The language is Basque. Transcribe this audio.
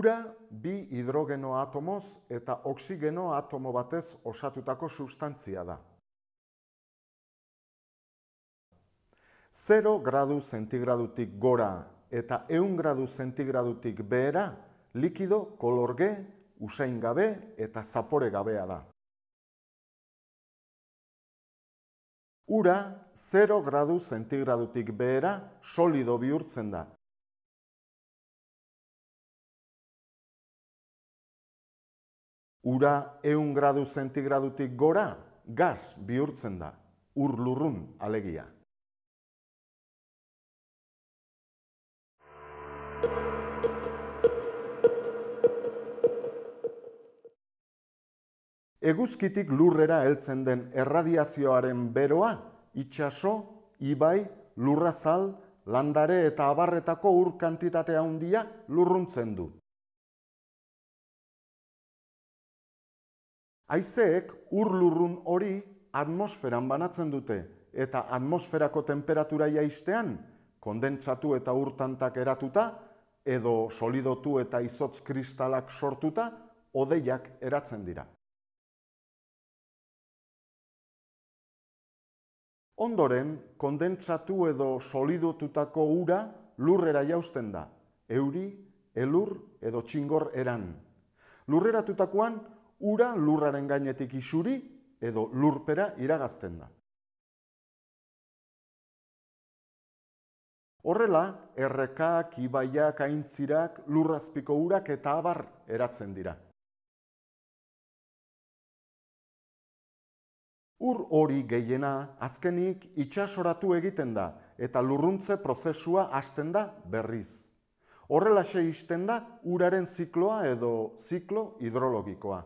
Ura bi hidrogeno atomoz eta oksigeno atomo batez osatutako substantzia da. 0 gradu zentigradutik gora eta 1 gradu zentigradutik behera likido kolorge, usain gabe eta zapore gabea da. ura 0 gradu zentigradutik behera solido bihurtzen da. Ura eun gradu zentigradutik gora, gaz bihurtzen da, ur lurrun alegia. Eguzkitik lurrera heltzen den erradiazioaren beroa, itxaso, ibai, lurrazal, landare eta abarretako ur kantitate handia lurruntzen du. Aizeek ur lurrun hori atmosferan banatzen dute eta atmosferako temperatura jaistean, kondentsatu eta urtantak eratuta, edo solidotu eta izotz kristalak sortuta, odeiak eratzen dira. Ondoren, kondentsatu edo solidotutako ura lurrera jausten da, euri, elur edo txingor eran. Lurreratutakoan, ura lurraren gainetik isuri edo lurpera iragazten da. Horrela, errekak, ibaiak, aintzirak, lurrazpiko urak eta abar eratzen dira. Ur hori gehiena azkenik itsasoratu egiten da eta lurruntze prozesua hasten da berriz. Horrelaxe isten da uraren zikloa edo ziklo hidrologikoa.